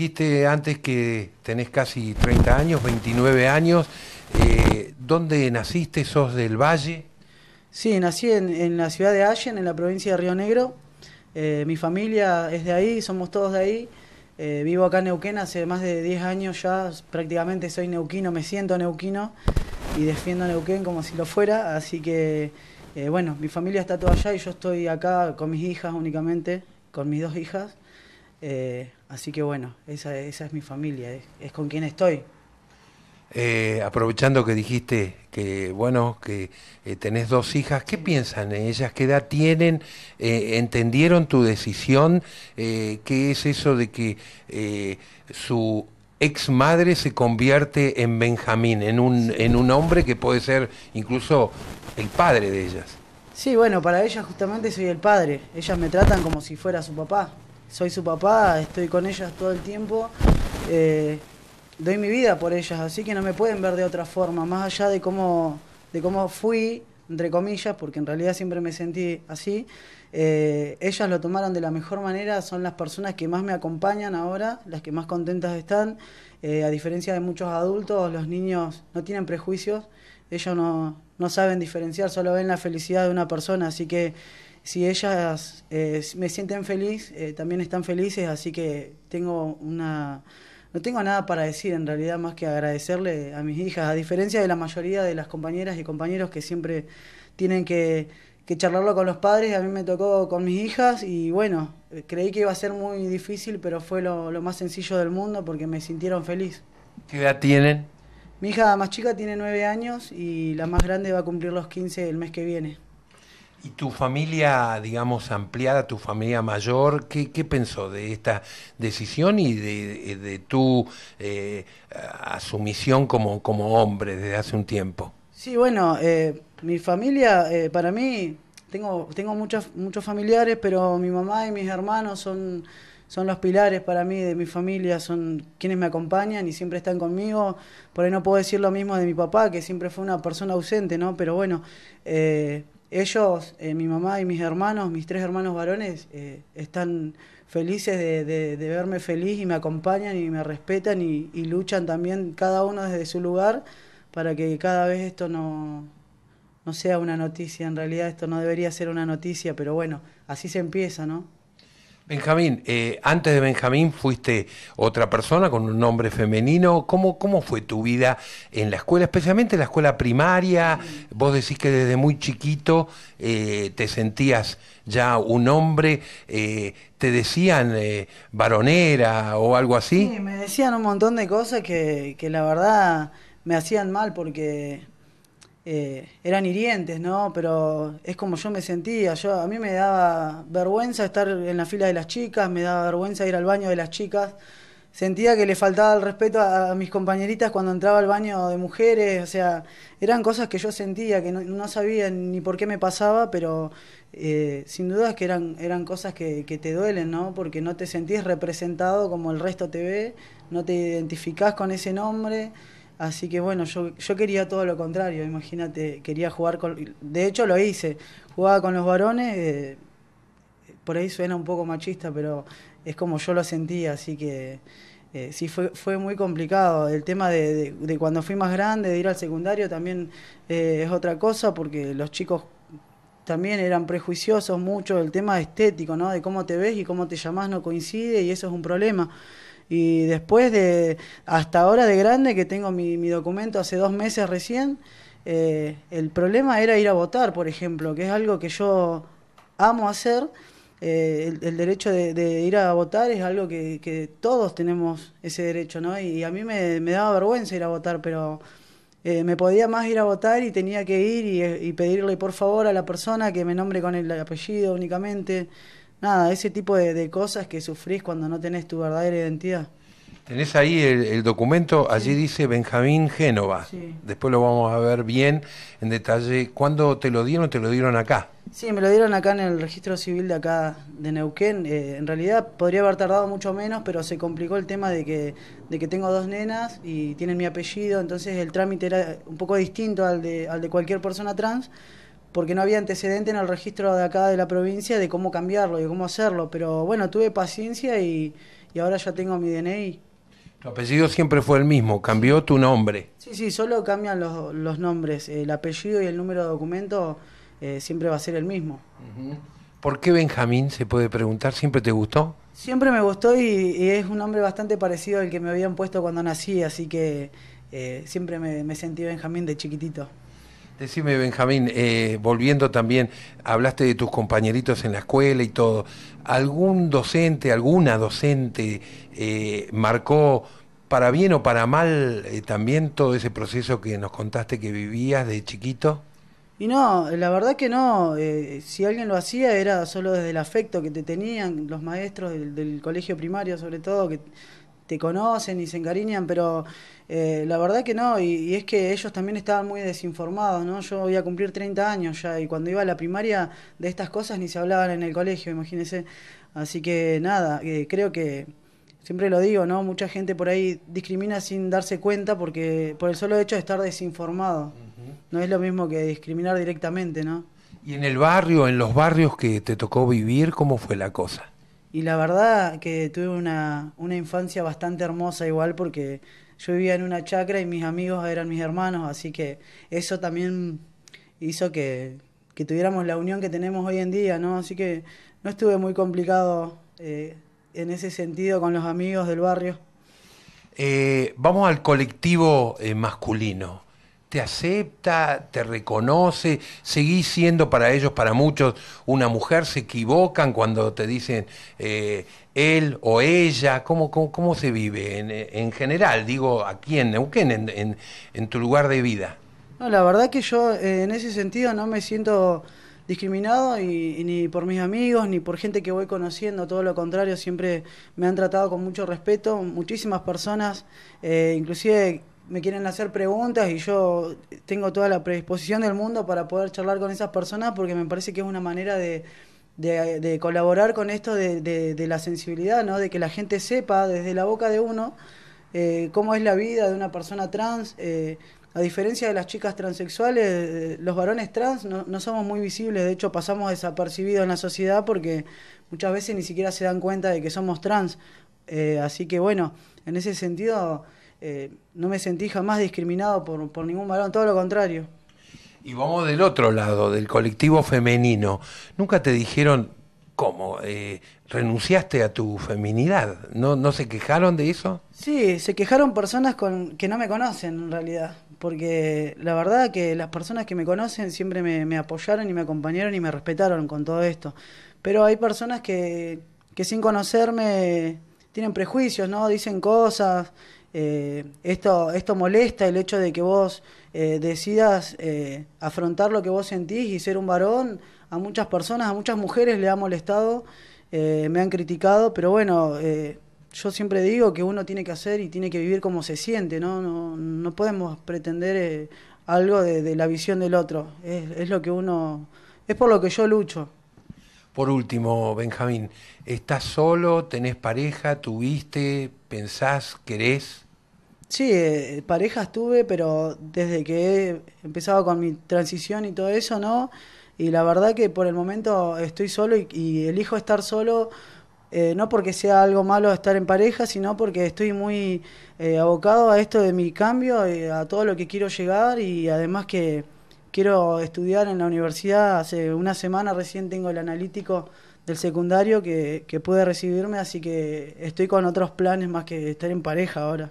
dijiste antes que tenés casi 30 años, 29 años. Eh, ¿Dónde naciste? ¿Sos del Valle? Sí, nací en, la ciudad de Allen, en la provincia de Río Negro. Eh, mi familia es de ahí, somos todos de ahí. Eh, vivo acá en Neuquén hace más de 10 años ya, prácticamente soy neuquino, me siento neuquino y defiendo Neuquén como si lo fuera. Así que, bueno, mi familia está toda allá y yo estoy acá con mis hijas únicamente, con mis dos hijas. Así que bueno, esa, es mi familia, es, con quien estoy. Eh, aprovechando que dijiste que, bueno, que eh, tenés dos hijas, ¿qué piensan ellas? ¿Qué edad tienen? Eh, ¿Entendieron tu decisión? ¿Qué es eso de que su ex madre se convierte en Benjamín, en un hombre que puede ser incluso el padre de ellas? Sí, bueno, para ellas justamente soy el padre. Ellas me tratan como si fuera su papá soy su papá, estoy con ellas todo el tiempo, eh, doy mi vida por ellas, así que no me pueden ver de otra forma, más allá de cómo, de cómo fui, entre comillas, porque en realidad siempre me sentí así. Eh, ellas lo tomaron de la mejor manera, son las personas que más me acompañan ahora, las que más contentas están. Eh, a diferencia de muchos adultos, los niños no tienen prejuicios, ellos no, no saben diferenciar, solo ven la felicidad de una persona, así que si ellas eh, me sienten feliz, eh, también están felices, así que tengo una... No tengo nada para decir en realidad más que agradecerle a mis hijas, a diferencia de la mayoría de las compañeras y compañeros que siempre tienen que, charlarlo con los padres, a mí me tocó con mis hijas y bueno, creí que iba a ser muy difícil, pero fue lo, más sencillo del mundo porque me sintieron feliz. ¿Qué edad tienen? Mi hija más chica tiene nueve años y la más grande va a cumplir los 15 el mes que viene. ¿Y tu familia, digamos, ampliada, tu familia mayor, qué, pensó de esta decisión y de, eh, de, tu eh, como, como hombre desde hace un tiempo? Sí, bueno, eh, mi familia, eh, para mí, tengo, tengo muchos muchos familiares, pero mi mamá y mis hermanos son, son los pilares para mí de mi familia, son quienes me acompañan y siempre están conmigo. Por ahí no puedo decir lo mismo de mi papá, que siempre fue una persona ausente, ¿no? Pero bueno, ellos, eh, mi mamá y mis hermanos, mis tres hermanos varones, eh, están felices de, de, verme feliz y me acompañan y me respetan y, y, luchan también cada uno desde su lugar para que cada vez esto no, no sea una noticia. En realidad esto no debería ser una noticia, pero bueno, así se empieza, ¿no? Benjamín, eh, antes de Benjamín fuiste otra persona con un nombre femenino. ¿Cómo, ¿Cómo fue tu vida en la escuela, especialmente en la escuela primaria? Vos decís que desde muy chiquito eh, te sentías ya un hombre. Eh, ¿Te decían varonera o algo así? Sí, me decían un montón de cosas que, que la verdad me hacían mal porque eh, eran hirientes, ¿no? Pero es como yo me sentía. Yo, a mí me daba vergüenza estar en la fila de las chicas, me daba vergüenza ir al baño de las chicas. Sentía que le faltaba el respeto a, mis compañeritas cuando entraba al baño de mujeres. O sea, eran cosas que yo sentía, que no, sabía ni por qué me pasaba, pero eh, sin duda que eran, eran cosas que, te duelen, ¿no? Porque no te sentís representado como el resto te ve, no te identificás con ese nombre. Así que bueno, yo, yo quería todo lo contrario, imagínate, quería jugar con... De hecho lo hice, jugaba con los varones, eh, por ahí suena un poco machista, pero es como yo lo sentía, así que eh, sí fue, fue muy complicado. El tema de, de, cuando fui más grande, de ir al secundario, también eh, es otra cosa, porque los chicos también eran prejuiciosos mucho, el tema estético, ¿no? De cómo te ves y cómo te llamás no coincide y eso es un problema. Y después de, hasta ahora de grande, que tengo mi, documento hace dos meses recién, eh, el problema era ir a votar, por ejemplo, que es algo que yo amo hacer. Eh, el, derecho de, ir a votar es algo que, todos tenemos ese derecho, ¿no? Y, a mí me, daba vergüenza ir a votar, pero eh, me podía más ir a votar y tenía que ir y, pedirle por favor a la persona que me nombre con el apellido únicamente nada, ese tipo de, cosas que sufrís cuando no tenés tu verdadera identidad. Tenés ahí el, documento, allí dice Benjamín Génova. Después lo vamos a ver bien en detalle. ¿Cuándo te lo dieron? ¿Te lo dieron acá? Sí, me lo dieron acá en el registro civil de acá de Neuquén. Eh, en realidad podría haber tardado mucho menos, pero se complicó el tema de que, de que tengo dos nenas y tienen mi apellido, entonces el trámite era un poco distinto al de, al de cualquier persona trans porque no había antecedente en el registro de acá de la provincia de cómo cambiarlo, y cómo hacerlo. Pero bueno, tuve paciencia y, ahora ya tengo mi DNI. Tu apellido siempre fue el mismo, cambió tu nombre. Sí, sí, solo cambian los, nombres. El apellido y el número de documento eh, siempre va a ser el mismo. ¿Por qué Benjamín? Se puede preguntar, ¿siempre te gustó? Siempre me gustó y, es un nombre bastante parecido al que me habían puesto cuando nací, así que eh, siempre me sentí Benjamín de chiquitito. Decime, Benjamín, eh, volviendo también, hablaste de tus compañeritos en la escuela y todo. ¿Algún docente, alguna docente eh, marcó para bien o para mal eh, también todo ese proceso que nos contaste que vivías de chiquito? Y no, la verdad que no. si alguien lo hacía era solo desde el afecto que te tenían los maestros del, del colegio primario, sobre todo, que te conocen y se encariñan, pero eh, la verdad que no, y, es que ellos también estaban muy desinformados, ¿no? Yo voy a cumplir 30 años ya, y cuando iba a la primaria de estas cosas ni se hablaban en el colegio, imagínense. Así que nada, eh, creo que siempre lo digo, ¿no? Mucha gente por ahí discrimina sin darse cuenta porque por el solo hecho de estar desinformado. No es lo mismo que discriminar directamente, ¿no? ¿Y en el barrio, en los barrios que te tocó vivir, cómo fue la cosa? Y la verdad que tuve una, infancia bastante hermosa igual porque yo vivía en una chacra y mis amigos eran mis hermanos, así que eso también hizo que, tuviéramos la unión que tenemos hoy en día, ¿no? Así que no estuve muy complicado eh, en ese sentido con los amigos del barrio. Eh, vamos al colectivo eh, masculino te acepta, te reconoce, seguís siendo para ellos, para muchos, una mujer, se equivocan cuando te dicen eh, él o ella, ¿cómo, cómo, se vive en, general? Digo, aquí en Neuquén, en, en, tu lugar de vida. No, la verdad que yo eh, en ese sentido no me siento discriminado y, ni por mis amigos, ni por gente que voy conociendo, todo lo contrario, siempre me han tratado con mucho respeto, muchísimas personas, eh, inclusive me quieren hacer preguntas y yo tengo toda la predisposición del mundo para poder charlar con esas personas porque me parece que es una manera de, de, colaborar con esto de, la sensibilidad, ¿no? de que la gente sepa desde la boca de uno eh, cómo es la vida de una persona trans. Eh, a diferencia de las chicas transexuales, eh, los varones trans no, somos muy visibles, de hecho pasamos desapercibidos en la sociedad porque muchas veces ni siquiera se dan cuenta de que somos trans. así que bueno, en ese sentido eh, no me sentí jamás discriminado por, ningún varón, todo lo contrario. Y vamos del otro lado, del colectivo femenino. ¿Nunca te dijeron cómo? Eh, ¿Renunciaste a tu feminidad? ¿No, ¿No se quejaron de eso? Sí, se quejaron personas con, que no me conocen en realidad, porque la verdad que las personas que me conocen siempre me, me apoyaron y me acompañaron y me respetaron con todo esto. Pero hay personas que, que sin conocerme tienen prejuicios, ¿no? Dicen cosas, eh, esto, esto molesta el hecho de que vos eh, decidas eh, afrontar lo que vos sentís y ser un varón. A muchas personas, a muchas mujeres le ha molestado, me han criticado, pero bueno, yo siempre digo que uno tiene que hacer y tiene que vivir como se siente, no, no, podemos pretender algo de, la visión del otro. es lo que uno, es por lo que yo lucho. Por último, Benjamín, ¿estás solo? ¿Tenés pareja? ¿Tuviste? ¿Pensás? ¿Querés? Sí, pareja eh, parejas tuve, pero desde que he empezado con mi transición y todo eso, ¿no? Y la verdad que por el momento estoy solo y, elijo estar solo, eh, no porque sea algo malo estar en pareja, sino porque estoy muy eh, abocado a esto de mi cambio, a todo lo que quiero llegar y además que quiero estudiar en la universidad. Hace una semana recién tengo el analítico del secundario que, que recibirme, así que estoy con otros planes más que estar en pareja ahora.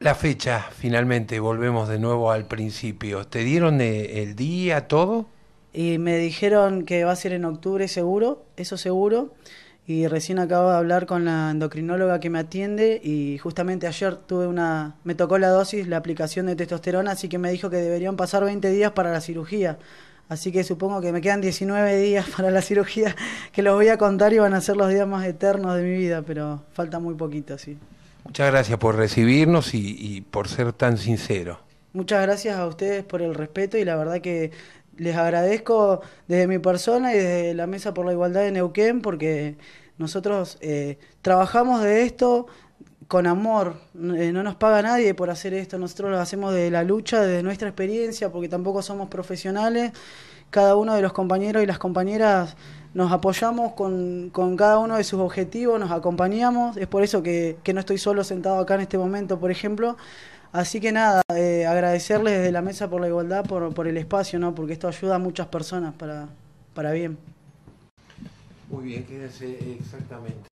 La fecha, finalmente, volvemos de nuevo al principio. ¿Te dieron eh, el día, todo? Y me dijeron que va a ser en octubre seguro, eso seguro. Y recién acabo de hablar con la endocrinóloga que me atiende y justamente ayer tuve una me tocó la dosis, la aplicación de testosterona, así que me dijo que deberían pasar 20 días para la cirugía. Así que supongo que me quedan 19 días para la cirugía, que los voy a contar y van a ser los días más eternos de mi vida, pero falta muy poquito, sí. Muchas gracias por recibirnos y por ser tan sincero. Muchas gracias a ustedes por el respeto y la verdad que les agradezco desde mi persona y desde la Mesa por la Igualdad de Neuquén porque nosotros eh, trabajamos de esto con amor, eh, no nos paga nadie por hacer esto, nosotros lo hacemos de la lucha, desde nuestra experiencia, porque tampoco somos profesionales, cada uno de los compañeros y las compañeras nos apoyamos con, cada uno de sus objetivos, nos acompañamos, es por eso que, que no estoy solo sentado acá en este momento, por ejemplo, Así que nada, eh, agradecerles desde la Mesa por la Igualdad, por, el espacio, ¿no? porque esto ayuda a muchas personas para, para bien. Muy bien, quédese eh, exactamente.